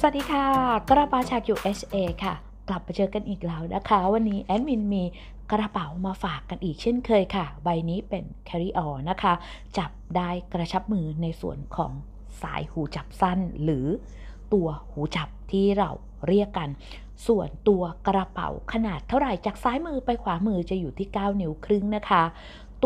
สวัสดีค่ะกระเป๋าชาคิว SA ค่ะ กลับมาเจอกันอีกแล้วนะคะ วันนี้แอดมินมีกระเป๋ามาฝากกันอีกเช่นเคยค่ะ ใบนี้เป็น carry on นะคะ จับได้กระชับมือในส่วนของสายหูจับสั้น หรือตัวหูจับที่เราเรียกกัน ส่วนตัวกระเป๋าขนาดเท่าไหร่จากซ้ายมือไปขวามือจะอยู่ที่ 9 นิ้วครึ่งนะคะ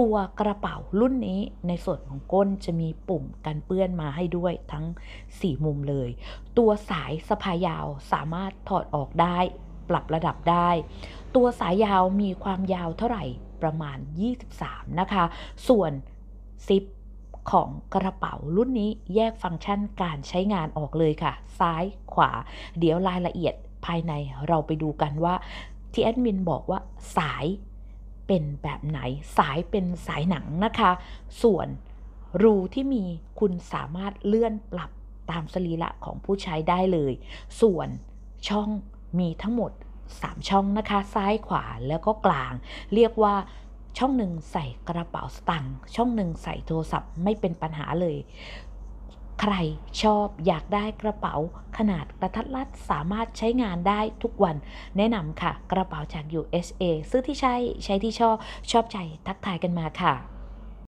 ตัวกระเป๋ารุ่นนี้ในส่วนของก้นจะมีปุ่มกันเปื้อนมาให้ด้วยทั้ง 4 มุมเลย ตัวสายสะพายยาวสามารถถอดออกได้ปรับระดับได้ ตัวสายยาวมีความยาวเท่าไหร่ประมาณ 23 นะคะ ส่วนซิปของกระเป๋ารุ่นนี้แยกฟังก์ชันการใช้งานออกเลยค่ะ ซ้ายขวาเดี๋ยวรายละเอียดภายในเราไปดูกันว่า ที่แอดมินบอกว่าสายเป็นแบบไหน สายเป็นสายหนังนะคะ ส่วนรูที่มีคุณสามารถเลื่อนปรับตามสรีระของผู้ใช้ได้เลย ส่วนช่องมีทั้งหมด 3 ช่องนะคะซ้ายขวาแล้วก็กลาง เรียกว่าช่องหนึ่งใส่กระเป๋าสตังค์ช่องหนึ่งใส่โทรศัพท์ไม่เป็นปัญหาเลยใครชอบอยากได้กระเป๋าขนาดกระทัดรัดสามารถใช้งานได้ทุกวัน แนะนำค่ะกระเป๋าจาก USA ซื้อที่ใช้ใช้ที่ชอบ ชอบใจทักทายกันมาค่ะ